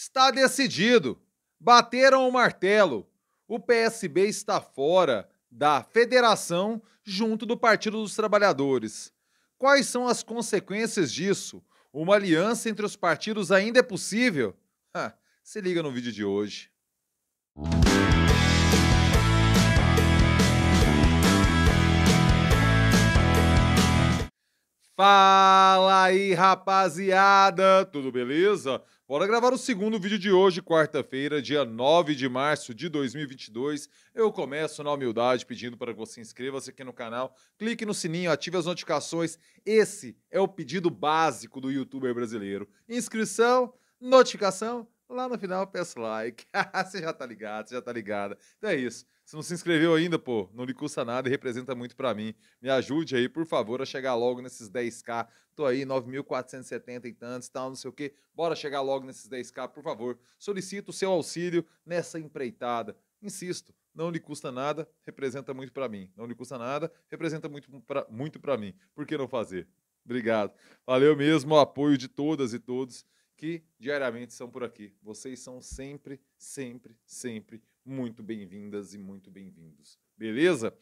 Está decidido. Bateram o martelo. O PSB está fora da federação junto do Partido dos Trabalhadores. Quais são as consequências disso? Uma aliança entre os partidos ainda é possível? se liga no vídeo de hoje. Fala aí, rapaziada! Tudo beleza? Bora gravar o segundo vídeo de hoje, quarta-feira, dia 9 de março de 2022. Eu começo na humildade pedindo para que você inscreva-se aqui no canal, clique no sininho, ative as notificações. Esse é o pedido básico do youtuber brasileiro. Inscrição, notificação, lá no final peço like. você já tá ligado, você já tá ligada. Então é isso. Se não se inscreveu ainda, pô, não lhe custa nada e representa muito para mim. Me ajude aí, por favor, a chegar logo nesses 10k. Tô aí, 9.470 e tantos, tal, não sei o quê. Bora chegar logo nesses 10k, por favor. Solicito o seu auxílio nessa empreitada. Insisto, não lhe custa nada, representa muito para mim. Não lhe custa nada, representa muito para muito pra mim. Por que não fazer? Obrigado. Valeu mesmo o apoio de todas e todos que diariamente são por aqui. Vocês são sempre, sempre, sempre muito bem-vindas e muito bem-vindos. Beleza?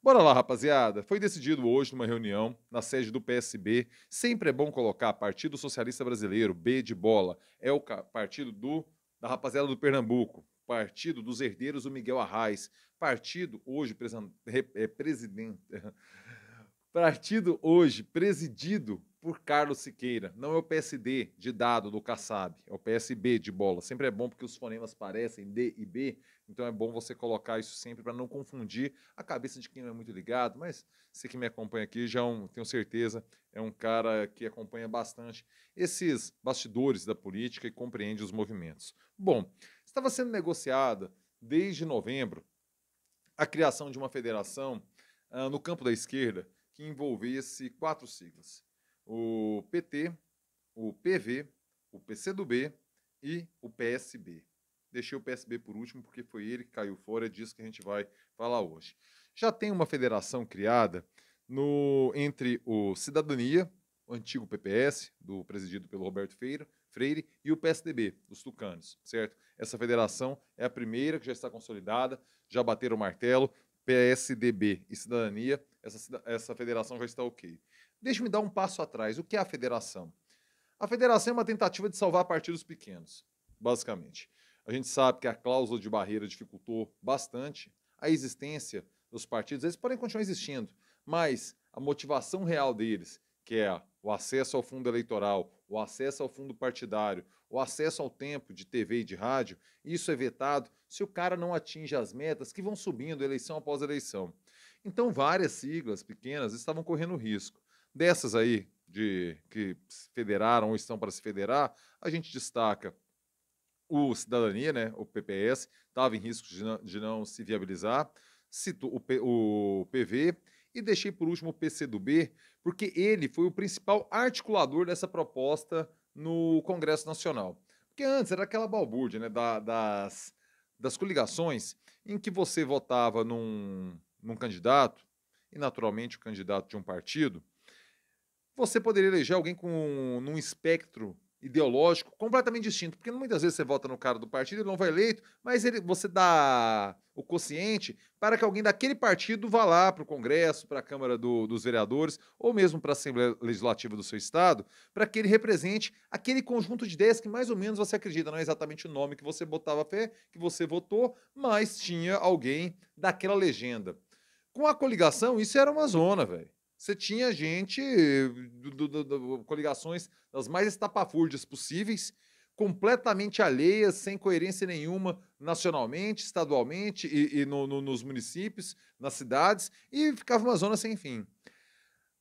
Bora lá, rapaziada. Foi decidido hoje numa reunião na sede do PSB. Sempre é bom colocar Partido Socialista Brasileiro, B de bola. É o partido do da rapaziada do Pernambuco, partido dos herdeiros do Miguel Arraes, partido hoje é presidente, Partido hoje presidido por Carlos Siqueira. Não é o PSD de dado do Kassab, é o PSB de bola. Sempre é bom porque os fonemas parecem D e B, então é bom você colocar isso sempre para não confundir a cabeça de quem não é muito ligado. Mas você que me acompanha aqui, já é um, tenho certeza, é um cara que acompanha bastante esses bastidores da política e compreende os movimentos. Bom, estava sendo negociada desde novembro a criação de uma federação uh, no campo da esquerda que envolvesse quatro siglas: o PT, o PV, o PCdoB e o PSB. Deixei o PSB por último porque foi ele que caiu fora, é disso que a gente vai falar hoje. Já tem uma federação criada no, entre o Cidadania, o antigo PPS, do presidido pelo Roberto Feira, Freire, e o PSDB, os Tucanos, certo? Essa federação é a primeira que já está consolidada, já bateram o martelo, PSDB e Cidadania, essa, essa federação já está ok. Deixe-me dar um passo atrás. O que é a federação? A federação é uma tentativa de salvar partidos pequenos, basicamente. A gente sabe que a cláusula de barreira dificultou bastante a existência dos partidos. Eles podem continuar existindo, mas a motivação real deles, que é o acesso ao fundo eleitoral, o acesso ao fundo partidário, o acesso ao tempo de TV e de rádio, isso é vetado se o cara não atinge as metas que vão subindo eleição após eleição. Então, várias siglas pequenas estavam correndo risco. Dessas aí, de que se federaram ou estão para se federar, a gente destaca o Cidadania, né, o PPS, estava em risco de não, de não se viabilizar, cito o, P, o PV, e deixei por último o PCdoB, porque ele foi o principal articulador dessa proposta no Congresso Nacional. Porque antes era aquela balbúrdia né, da, das, das coligações em que você votava num, num candidato, e naturalmente o candidato de um partido, você poderia eleger alguém com num espectro ideológico completamente distinto, porque muitas vezes você vota no cara do partido, ele não vai eleito, mas ele, você dá o consciente para que alguém daquele partido vá lá para o Congresso, para a Câmara do, dos Vereadores, ou mesmo para a Assembleia Legislativa do seu estado, para que ele represente aquele conjunto de ideias que mais ou menos você acredita, não é exatamente o nome que você botava fé, que você votou, mas tinha alguém daquela legenda. Com a coligação, isso era uma zona, velho você tinha gente, do, do, do, coligações das mais estapafúrdias possíveis, completamente alheias, sem coerência nenhuma nacionalmente, estadualmente e, e no, no, nos municípios, nas cidades, e ficava uma zona sem fim.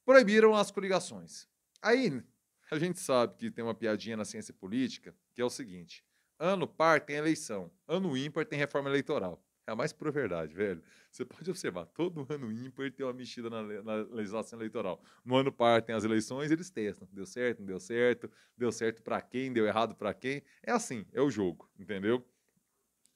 Proibiram as coligações. Aí, a gente sabe que tem uma piadinha na ciência política, que é o seguinte: ano par tem eleição, ano ímpar tem reforma eleitoral. É a mais pura verdade, velho. Você pode observar, todo ano ímpar tem uma mexida na, na, legislação eleitoral. No ano par tem as eleições, eles testam. Deu certo, não deu certo, deu certo para quem, deu errado para quem. É assim, é o jogo, entendeu?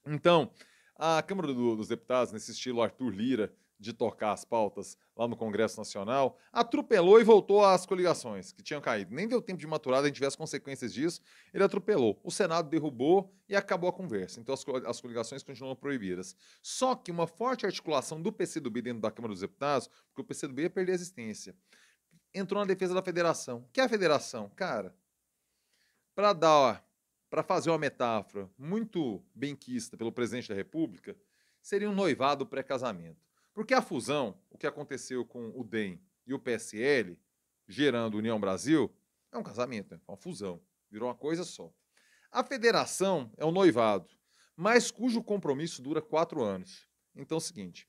Então, a Câmara do, dos Deputados, nesse estilo Arthur Lira, de tocar as pautas lá no Congresso Nacional, atropelou e voltou às coligações que tinham caído. Nem deu tempo de maturar, a gente vê as consequências disso, ele atropelou. O Senado derrubou e acabou a conversa. Então as, as coligações continuam proibidas. Só que uma forte articulação do PCdoB dentro da Câmara dos Deputados, porque o PCdoB ia perder a existência, entrou na defesa da federação. que é a federação? Cara, para dar, para fazer uma metáfora muito benquista pelo presidente da República, seria um noivado pré-casamento. Porque a fusão, o que aconteceu com o DEM e o PSL, gerando União Brasil, é um casamento, né? é uma fusão, virou uma coisa só. A federação é um noivado, mas cujo compromisso dura quatro anos. Então é o seguinte: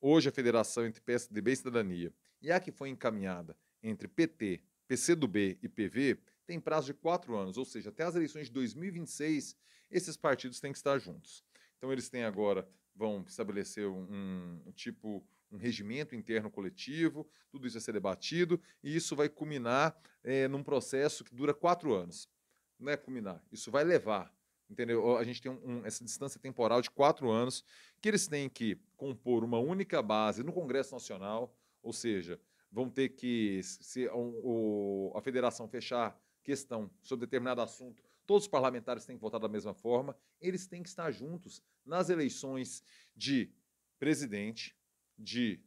hoje a federação entre PSDB e Cidadania e a que foi encaminhada entre PT, PCdoB e PV tem prazo de quatro anos, ou seja, até as eleições de 2026, esses partidos têm que estar juntos. Então eles têm agora vão estabelecer um, um tipo um regimento interno coletivo, tudo isso vai ser debatido e isso vai culminar é, num processo que dura quatro anos. Não é culminar, isso vai levar, entendeu? A gente tem um, um, essa distância temporal de quatro anos que eles têm que compor uma única base no Congresso Nacional, ou seja, vão ter que, se um, o, a federação fechar questão sobre determinado assunto, todos os parlamentares têm que votar da mesma forma, eles têm que estar juntos nas eleições de presidente, de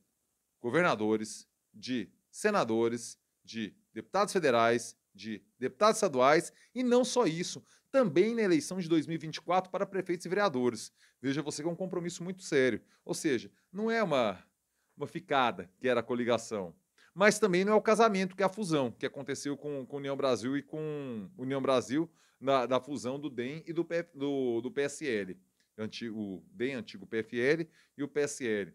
governadores, de senadores, de deputados federais, de deputados estaduais e não só isso, também na eleição de 2024 para prefeitos e vereadores. Veja você que é um compromisso muito sério. Ou seja, não é uma, uma ficada que era a coligação, mas também não é o casamento que é a fusão que aconteceu com, com União Brasil e com União Brasil da, da fusão do DEM e do, PF, do, do PSL. Antigo, o DEM, antigo PFL, e o PSL.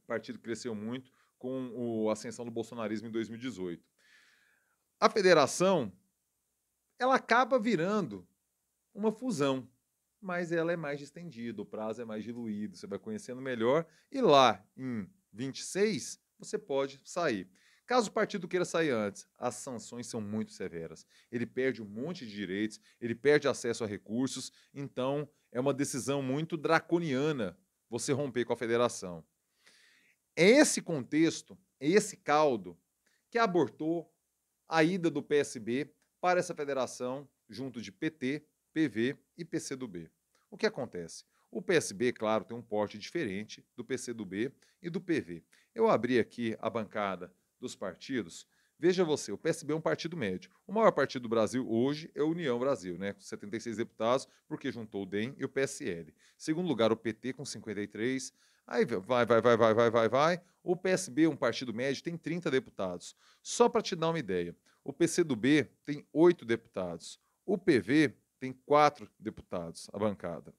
O partido cresceu muito com a ascensão do bolsonarismo em 2018. A federação ela acaba virando uma fusão, mas ela é mais distendida, o prazo é mais diluído, você vai conhecendo melhor e lá em 26 você pode sair. Caso o partido queira sair antes, as sanções são muito severas. Ele perde um monte de direitos, ele perde acesso a recursos, então é uma decisão muito draconiana você romper com a federação. É esse contexto, é esse caldo, que abortou a ida do PSB para essa federação junto de PT, PV e PCdoB. O que acontece? O PSB, claro, tem um porte diferente do PCdoB e do PV. Eu abri aqui a bancada dos partidos, veja você, o PSB é um partido médio. O maior partido do Brasil hoje é a União Brasil, né, com 76 deputados, porque juntou o DEM e o PSL. Segundo lugar, o PT com 53. Aí vai, vai, vai, vai, vai, vai, vai. O PSB, um partido médio, tem 30 deputados. Só para te dar uma ideia, o PCdoB tem 8 deputados. O PV tem 4 deputados, a bancada.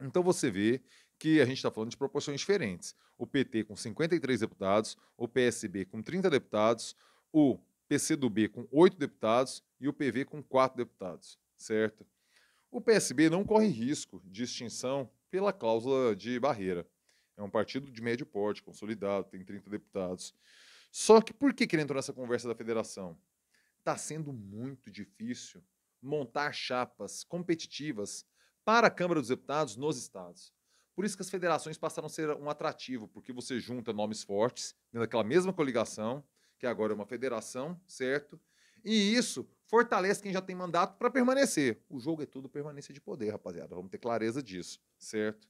Então você vê que a gente está falando de proporções diferentes. O PT com 53 deputados, o PSB com 30 deputados, o PCdoB com 8 deputados e o PV com 4 deputados, certo? O PSB não corre risco de extinção pela cláusula de barreira. É um partido de médio porte, consolidado, tem 30 deputados. Só que por que, ele entrou nessa conversa da federação? Está sendo muito difícil montar chapas competitivas para a Câmara dos Deputados nos estados. Por isso que as federações passaram a ser um atrativo, porque você junta nomes fortes naquela né, mesma coligação, que agora é uma federação, certo? E isso fortalece quem já tem mandato para permanecer. O jogo é tudo permanência de poder, rapaziada. Vamos ter clareza disso, certo?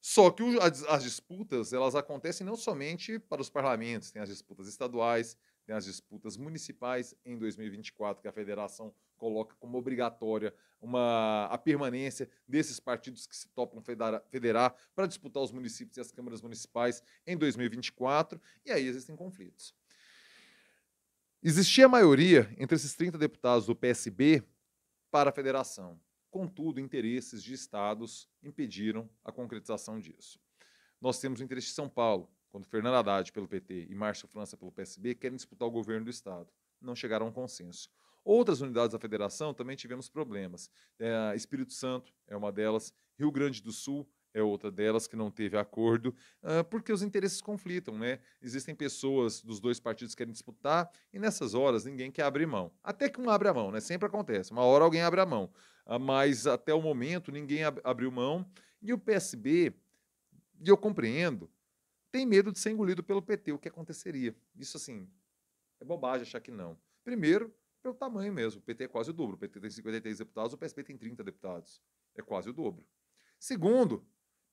Só que o, as, as, disputas elas acontecem não somente para os parlamentos, tem as disputas estaduais, tem as disputas municipais em 2024, que a federação coloca como obrigatória uma, a permanência desses partidos que se topam federar, federar para disputar os municípios e as câmaras municipais em 2024, e aí existem conflitos. Existia maioria entre esses 30 deputados do PSB para a federação. Contudo, interesses de estados impediram a concretização disso. Nós temos o interesse de São Paulo, quando Fernando Haddad pelo PT e Márcio França pelo PSB querem disputar o governo do Estado. Não chegaram a um consenso. Outras unidades da federação também tivemos problemas. É, Espírito Santo é uma delas, Rio Grande do Sul é outra delas que não teve acordo, ah, porque os interesses conflitam, né? Existem pessoas dos dois partidos que querem disputar e nessas horas ninguém quer abrir mão. Até que um abre a mão, né? Sempre acontece. Uma hora alguém abre a mão. Ah, mas até o momento ninguém abriu mão. E o PSB, e eu compreendo, tem medo de ser engolido pelo PT, o que aconteceria. Isso, assim, é bobagem achar que não. Primeiro, pelo tamanho mesmo. O PT é quase o dobro. O PT tem 53 deputados, o PSP tem 30 deputados. É quase o dobro. Segundo,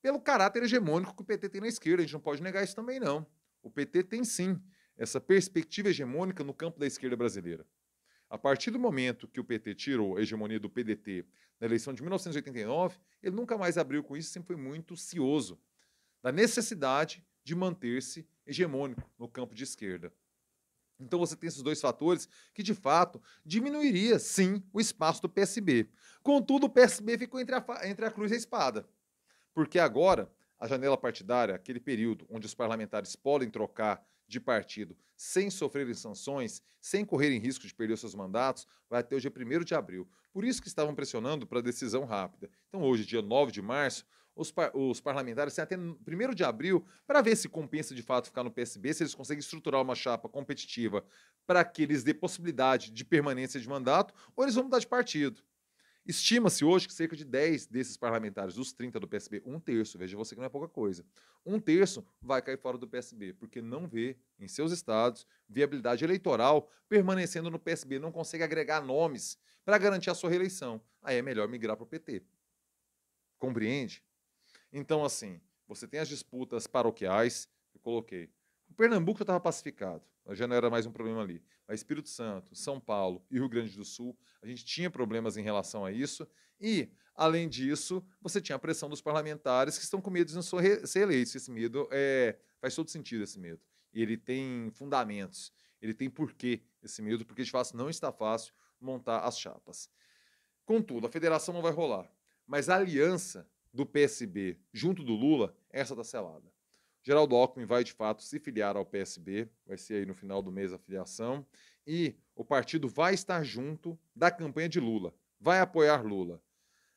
pelo caráter hegemônico que o PT tem na esquerda. A gente não pode negar isso também, não. O PT tem sim essa perspectiva hegemônica no campo da esquerda brasileira. A partir do momento que o PT tirou a hegemonia do PDT na eleição de 1989, ele nunca mais abriu com isso, sempre foi muito cioso da necessidade de manter-se hegemônico no campo de esquerda. Então você tem esses dois fatores que, de fato, diminuiria, sim, o espaço do PSB. Contudo, o PSB ficou entre a, entre a cruz e a espada. Porque agora, a janela partidária, aquele período onde os parlamentares podem trocar de partido sem sofrerem sanções, sem correrem risco de perder seus mandatos, vai até o dia 1 de abril. Por isso que estavam pressionando para decisão rápida. Então, hoje, dia 9 de março, os, par os parlamentares têm até 1 de abril para ver se compensa de fato ficar no PSB, se eles conseguem estruturar uma chapa competitiva para que eles dê possibilidade de permanência de mandato, ou eles vão mudar de partido. Estima-se hoje que cerca de 10 desses parlamentares, dos 30 do PSB, um terço, veja você que não é pouca coisa, um terço vai cair fora do PSB, porque não vê em seus estados viabilidade eleitoral permanecendo no PSB, não consegue agregar nomes para garantir a sua reeleição. Aí é melhor migrar para o PT. Compreende? Então, assim, você tem as disputas paroquiais, que eu coloquei. O Pernambuco já estava pacificado, já não era mais um problema ali. Mas Espírito Santo, São Paulo e Rio Grande do Sul, a gente tinha problemas em relação a isso. E, além disso, você tinha a pressão dos parlamentares que estão com medo de não ser eleitos. Esse medo é, faz todo sentido, esse medo. Ele tem fundamentos, ele tem porquê esse medo, porque de fato não está fácil montar as chapas. Contudo, a federação não vai rolar. Mas a aliança do PSB junto do Lula, essa está selada. Geraldo Alckmin vai, de fato, se filiar ao PSB, vai ser aí no final do mês a filiação, e o partido vai estar junto da campanha de Lula, vai apoiar Lula.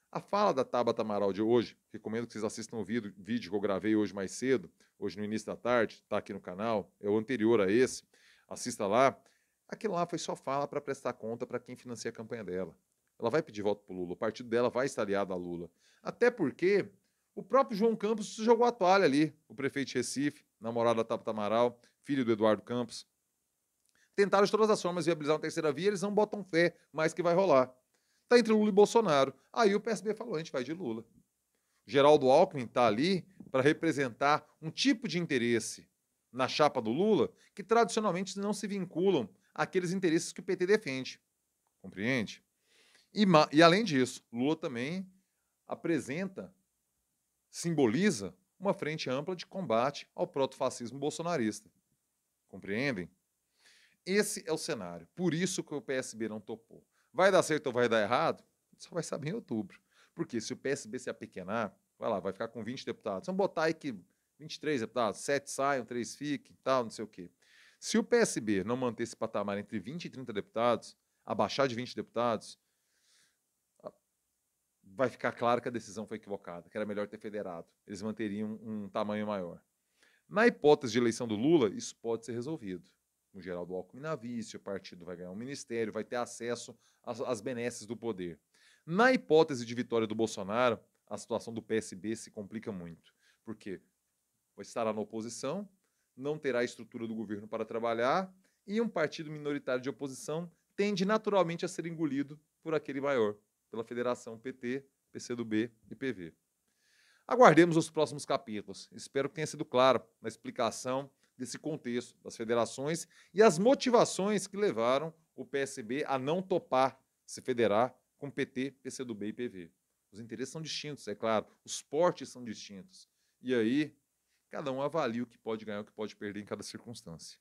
A fala da Tabata Amaral de hoje, recomendo que vocês assistam o vídeo que eu gravei hoje mais cedo, hoje no início da tarde, está aqui no canal, é o anterior a esse, assista lá. Aquilo lá foi só fala para prestar conta para quem financia a campanha dela. Ela vai pedir voto para o Lula. O partido dela vai estar aliado a Lula. Até porque o próprio João Campos jogou a toalha ali, o prefeito de Recife, namorado da Tabata Amaral, filho do Eduardo Campos. Tentaram de todas as formas viabilizar uma terceira via, eles não botam fé mais que vai rolar. Está entre Lula e Bolsonaro. Aí o PSB falou: a gente vai de Lula. Geraldo Alckmin está ali para representar um tipo de interesse na chapa do Lula que tradicionalmente não se vinculam àqueles interesses que o PT defende. Compreende? E, e além disso, Lula também apresenta, simboliza uma frente ampla de combate ao protofascismo bolsonarista. Compreendem? Esse é o cenário. Por isso que o PSB não topou. Vai dar certo ou vai dar errado? Só vai saber em outubro. Porque se o PSB se apequenar, vai lá, vai ficar com 20 deputados. Vamos botar aí que 23 deputados, 7 saiam, 3 fiquem, tal, não sei o quê. Se o PSB não manter esse patamar entre 20 e 30 deputados, abaixar de 20 deputados, vai ficar claro que a decisão foi equivocada, que era melhor ter federado. Eles manteriam um tamanho maior. Na hipótese de eleição do Lula, isso pode ser resolvido. O Geraldo Alckmin na vice, o partido vai ganhar um ministério, vai ter acesso às, às benesses do poder. Na hipótese de vitória do Bolsonaro, a situação do PSB se complica muito, porque estará na oposição, não terá a estrutura do governo para trabalhar e um partido minoritário de oposição tende naturalmente a ser engolido por aquele maior pela Federação PT, PCdoB e PV. Aguardemos os próximos capítulos. Espero que tenha sido claro na explicação desse contexto das federações e as motivações que levaram o PSB a não topar se federar com PT, PCdoB e PV. Os interesses são distintos, é claro, os portes são distintos. E aí, cada um avalia o que pode ganhar e o que pode perder em cada circunstância.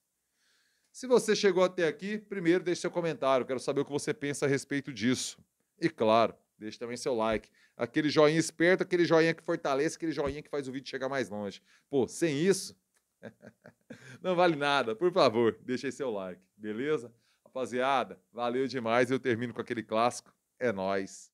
Se você chegou até aqui, primeiro deixe seu comentário, quero saber o que você pensa a respeito disso. E claro, deixe também seu like. Aquele joinha esperto, aquele joinha que fortalece, aquele joinha que faz o vídeo chegar mais longe. Pô, sem isso, não vale nada. Por favor, deixe seu like, beleza? Rapaziada, valeu demais. Eu termino com aquele clássico. É nós.